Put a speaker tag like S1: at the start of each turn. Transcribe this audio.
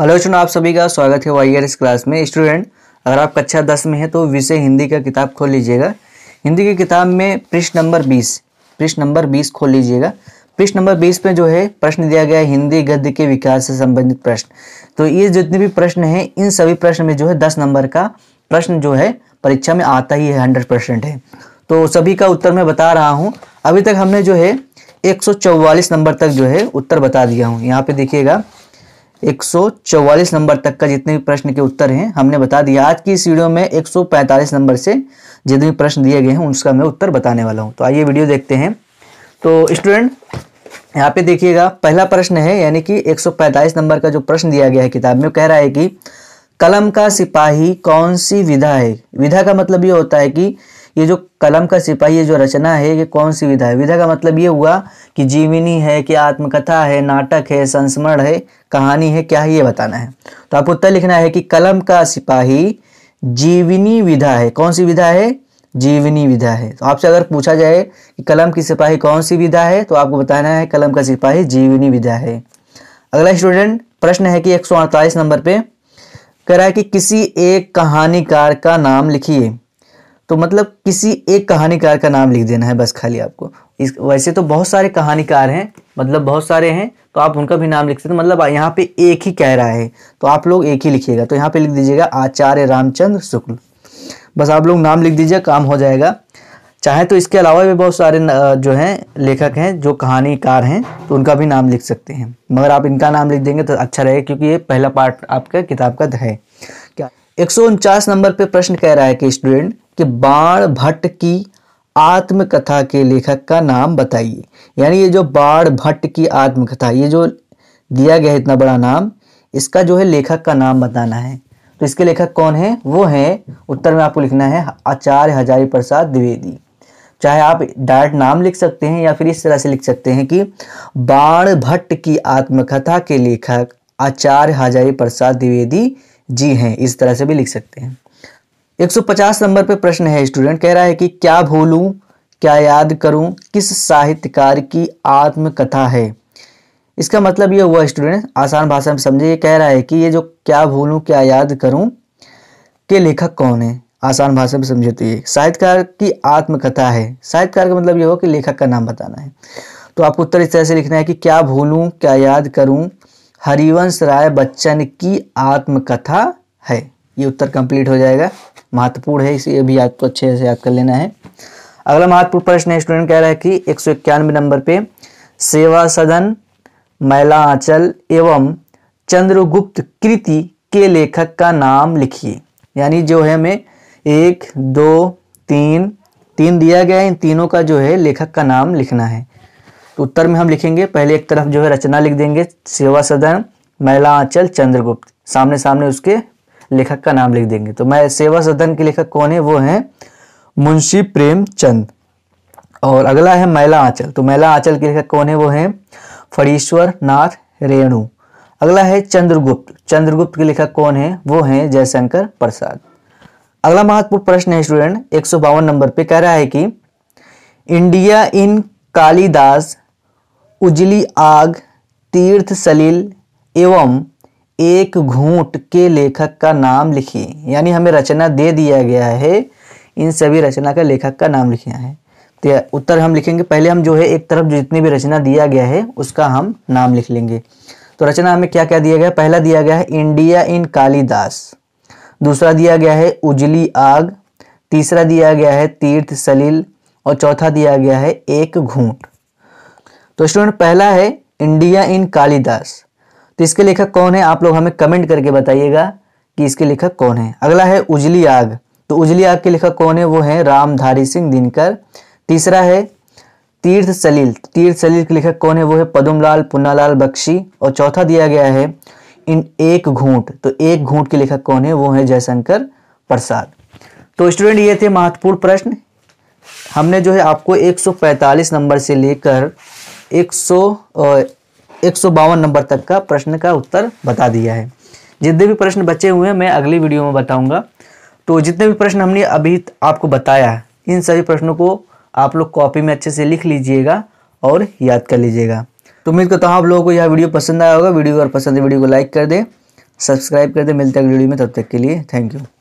S1: hello student आप सभी का स्वागत है वाई इस क्लास में स्टूडेंट अगर आप कक्षा दस में हैं तो विषय हिंदी का किताब खोल लीजिएगा हिंदी की किताब में पृष्ठ नंबर बीस पृष्ठ नंबर बीस खोल लीजिएगा पृष्ठ नंबर बीस में जो है प्रश्न दिया गया है हिंदी गद्य के विकास से संबंधित प्रश्न तो ये जितने भी प्रश्न हैं इन सभी प्रश्न में जो है दस नंबर का प्रश्न जो है परीक्षा में आता ही है हंड्रेड परसेंट है तो सभी का उत्तर मैं बता रहा हूँ अभी तक हमने जो है एक नंबर तक जो है उत्तर बता दिया हूँ यहाँ पे देखिएगा 144 नंबर तक का जितने भी प्रश्न के उत्तर हैं हमने बता दिया आज की इस वीडियो में 145 नंबर से जितने भी प्रश्न दिए गए हैं उसका मैं उत्तर बताने वाला हूं तो आइए वीडियो देखते हैं तो स्टूडेंट यहाँ पे देखिएगा पहला प्रश्न है यानी कि 145 नंबर का जो प्रश्न दिया गया है किताब में कह रहा है कि कलम का सिपाही कौन सी विधा है विधा का मतलब ये होता है कि ये जो कलम का सिपाही ये जो रचना है ये कौन सी विधा है विधा का मतलब ये हुआ कि जीवनी है कि आत्मकथा है नाटक है संस्मरण है कहानी है क्या है ये बताना है तो आपको उत्तर लिखना है कि कलम का सिपाही जीवनी विधा है कौन सी विधा है जीवनी विधा है तो आपसे अगर पूछा जाए कि कलम की सिपाही कौन सी विधा है तो आपको बताना है कलम का सिपाही जीवनी विधा है अगला स्टूडेंट प्रश्न है कि एक नंबर पे कह रहा है कि किसी एक कहानीकार का नाम लिखिए तो मतलब किसी एक कहानीकार का नाम लिख देना है बस खाली आपको इस वैसे तो बहुत सारे कहानीकार हैं मतलब बहुत सारे हैं तो आप उनका भी नाम लिख सकते हैं मतलब यहाँ पे एक ही कह रहा है तो आप लोग एक ही लिखिएगा तो यहाँ पे लिख दीजिएगा आचार्य रामचंद्र शुक्ल बस आप लोग नाम लिख दीजिए काम हो जाएगा चाहे तो इसके अलावा भी बहुत सारे जो हैं लेखक हैं जो कहानीकार हैं तो उनका भी नाम लिख सकते हैं मगर आप इनका नाम लिख देंगे तो अच्छा रहेगा क्योंकि ये पहला पार्ट आपका किताब का है एक नंबर पे प्रश्न कह रहा है कि स्टूडेंट कि बाण भट्ट की आत्मकथा के लेखक का नाम बताइए यानी ये जो बाण भट्ट की आत्मकथा ये जो दिया गया इतना बड़ा नाम इसका जो है लेखक का नाम बताना है तो इसके लेखक कौन है वो है उत्तर में आपको लिखना है आचार्य हजारी प्रसाद द्विवेदी चाहे आप डायरेक्ट नाम लिख सकते हैं या फिर इस तरह से लिख सकते हैं कि बाण भट्ट की आत्मकथा के लेखक आचार्य हजारी प्रसाद द्विवेदी जी हैं इस तरह से भी लिख सकते हैं 150 नंबर पर प्रश्न है स्टूडेंट कह रहा है कि क्या भूलूं क्या याद करूं किस साहित्यकार की आत्मकथा है इसका मतलब यह हुआ स्टूडेंट आसान भाषा में समझे ये कह रहा है कि ये जो क्या भूलूं क्या याद करूं के लेखक कौन है आसान भाषा में समझे तो ये साहित्यकार की आत्मकथा है साहित्यकार का मतलब ये हो कि लेखक का नाम बताना है तो आपको उत्तर इस तरह से लिखना है कि क्या भूलूं क्या याद करूं हरिवंश राय बच्चन की आत्मकथा है ये उत्तर कंप्लीट हो जाएगा महत्वपूर्ण है इसे भी आपको अच्छे से याद कर लेना है अगला महत्वपूर्ण प्रश्न स्टूडेंट कह रहा है कि एक नंबर पे सेवा सदन मैला आंचल एवं चंद्रगुप्त कृति के लेखक का नाम लिखिए यानी जो है हमें एक दो तीन तीन दिया गया है इन तीनों का जो है लेखक का नाम लिखना है तो उत्तर में हम लिखेंगे पहले एक तरफ जो है रचना लिख देंगे सेवा सदन महिला आंचल चंद्रगुप्त सामने सामने उसके लेखक का नाम लिख देंगे तो मैं सेवा सदन के लेखक कौन है वो है मुंशी प्रेमचंद और अगला है महिला आंचल तो महिला आंचल के लेखक कौन है वो है फरीश्वर नाथ रेणु अगला है चंद्रगुप्त चंद्रगुप्त के लेखक कौन है वो है जयशंकर प्रसाद अगला महत्वपूर्ण प्रश्न है स्टूडेंट एक नंबर पे कह रहा है कि इंडिया इन कालिदास उजली आग तीर्थ सलील एवं एक घूट के लेखक का नाम लिखिए यानी हमें रचना दे दिया गया है इन सभी रचना का लेखक का नाम लिखना है तो उत्तर हम लिखेंगे पहले हम जो है एक तरफ जो जितनी भी रचना दिया गया है उसका हम नाम लिख लेंगे तो रचना हमें क्या क्या दिया गया पहला दिया गया है इंडिया इन कालीदास दूसरा दिया गया है उजली आग तीसरा दिया गया है तीर्थ सलील और चौथा दिया गया है एक घूंट तो स्टूडेंट पहला है इंडिया इन कालिदास तो इसके लेखक कौन है आप लोग हमें कमेंट करके बताइएगा कि इसके लेखक कौन है अगला है उजली आग तो उजली आग के लेखक कौन है वो है रामधारी सिंह दिनकर तीसरा है तीर्थ सलील तीर्थ सलील के लेखक कौन है वो है पदुमलाल पुन्नालाल बख्शी और चौथा दिया गया है इन एक घूंट तो एक घूंट के लेखक कौन है वो है जयशंकर प्रसाद तो स्टूडेंट ये थे महत्वपूर्ण प्रश्न हमने जो है आपको 145 नंबर से लेकर एक सौ एक बावन नंबर तक का प्रश्न का उत्तर बता दिया है जितने भी प्रश्न बचे हुए हैं मैं अगली वीडियो में बताऊंगा तो जितने भी प्रश्न हमने अभी आपको बताया है इन सभी प्रश्नों को आप लोग कॉपी में अच्छे से लिख लीजिएगा और याद कर लीजिएगा तो उम्मीद करता हूँ आप लोगों को यह वीडियो पसंद आया होगा वीडियो अगर पसंद है वीडियो को लाइक कर दें सब्सक्राइब कर दें मिलते हैं वीडियो में तब तक के लिए थैंक यू